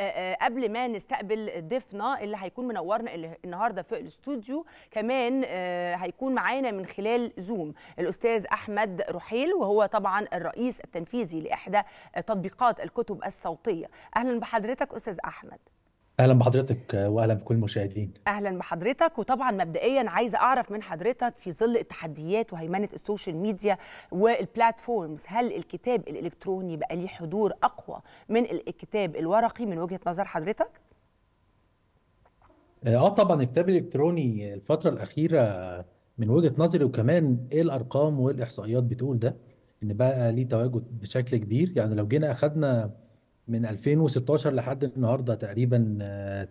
آه، آه، قبل ما نستقبل ضيفنا اللي هيكون منورنا النهارده في الاستوديو كمان آه، هيكون معانا من خلال زوم الاستاذ احمد رحيل وهو طبعا الرئيس التنفيذي لاحدى تطبيقات الكتب الصوتيه اهلا بحضرتك استاذ احمد اهلا بحضرتك واهلا بكل المشاهدين اهلا بحضرتك وطبعا مبدئيا عايزه اعرف من حضرتك في ظل التحديات وهيمنه السوشيال ميديا والبلاتفورمز هل الكتاب الالكتروني بقى ليه حضور اقوى من الكتاب الورقي من وجهه نظر حضرتك آه،, اه طبعا الكتاب الالكتروني الفتره الاخيره من وجهه نظري وكمان ايه الارقام والاحصائيات بتقول ده ان بقى ليه تواجد بشكل كبير يعني لو جينا اخذنا من 2016 لحد النهارده تقريبا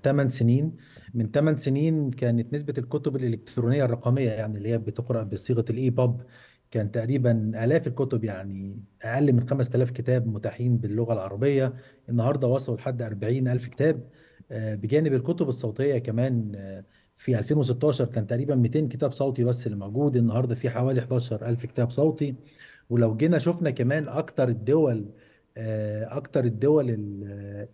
8 آه، سنين من 8 سنين كانت نسبه الكتب الالكترونيه الرقميه يعني اللي هي بتقرا بصيغه الاي باب كان تقريبا آلاف الكتب يعني أقل من 5000 كتاب متاحين باللغة العربية النهاردة وصلوا لحد 40000 كتاب آه، بجانب الكتب الصوتية كمان آه، في 2016 كان تقريبا 200 كتاب صوتي بس اللي موجود النهاردة في حوالي 11000 كتاب صوتي ولو جينا شفنا كمان أكتر الدول آه، اكتر الدول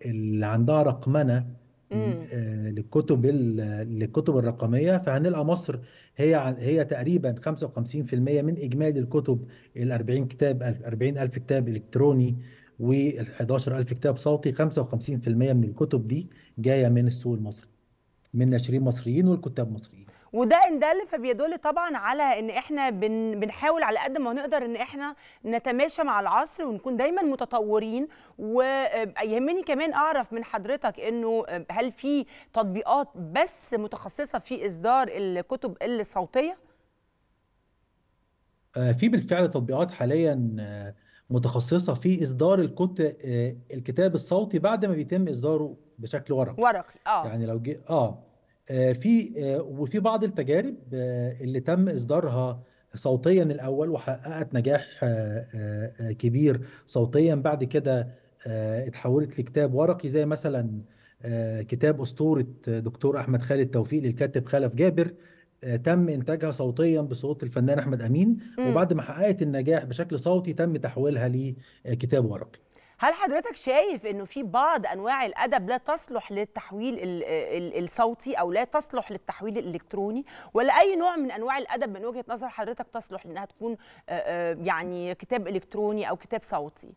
اللي عندها رقمنه آه، للكتب للكتب الرقميه فهنلقى مصر هي هي تقريبا 55% من اجمالي الكتب ال 40 كتاب 40000 كتاب الكتروني وال 11000 كتاب صوتي 55% من الكتب دي جايه من السوق المصري من ناشرين مصريين والكتاب مصريين وده ان دل فبيدل طبعا على ان احنا بن بنحاول على قد ما نقدر ان احنا نتماشى مع العصر ونكون دايما متطورين ويهمني كمان اعرف من حضرتك انه هل في تطبيقات بس متخصصه في اصدار الكتب الصوتيه؟ آه، في بالفعل تطبيقات حاليا آه، متخصصه في اصدار الكتب آه، الكتاب الصوتي بعد ما بيتم اصداره بشكل ورقي ورقي اه يعني لو جي... اه آه، في آه، وفي بعض التجارب آه، اللي تم اصدارها صوتيا الاول وحققت نجاح كبير صوتيا بعد كده اتحولت لكتاب ورقي زي مثلا كتاب اسطوره دكتور احمد خالد توفيق للكاتب خلف جابر تم انتاجها صوتيا بصوت الفنان احمد امين وبعد ما حققت النجاح بشكل صوتي تم تحويلها لكتاب ورقي هل حضرتك شايف انه في بعض انواع الادب لا تصلح للتحويل الصوتي او لا تصلح للتحويل الالكتروني ولا اي نوع من انواع الادب من وجهه نظر حضرتك تصلح لانها تكون آه، آه، يعني كتاب الكتروني او كتاب صوتي؟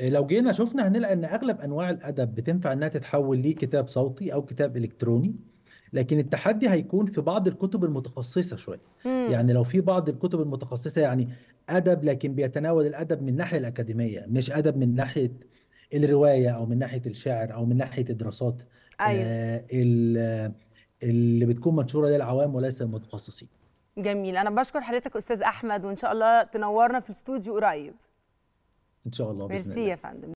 إيه، لو جينا شفنا هنلاقي ان اغلب انواع الادب بتنفع انها تتحول لكتاب صوتي او كتاب الكتروني لكن التحدي هيكون في بعض الكتب المتخصصه شويه يعني لو في بعض الكتب المتخصصه يعني ادب لكن بيتناول الادب من الناحيه الاكاديميه مش ادب من ناحيه الروايه او من ناحيه الشعر او من ناحيه الدراسات أيوة. آه، اللي بتكون منشوره للعوام وليس المتخصصين جميل انا بشكر حضرتك استاذ احمد وان شاء الله تنورنا في الاستوديو قريب ان شاء الله باذن الله ميرسي يا فندم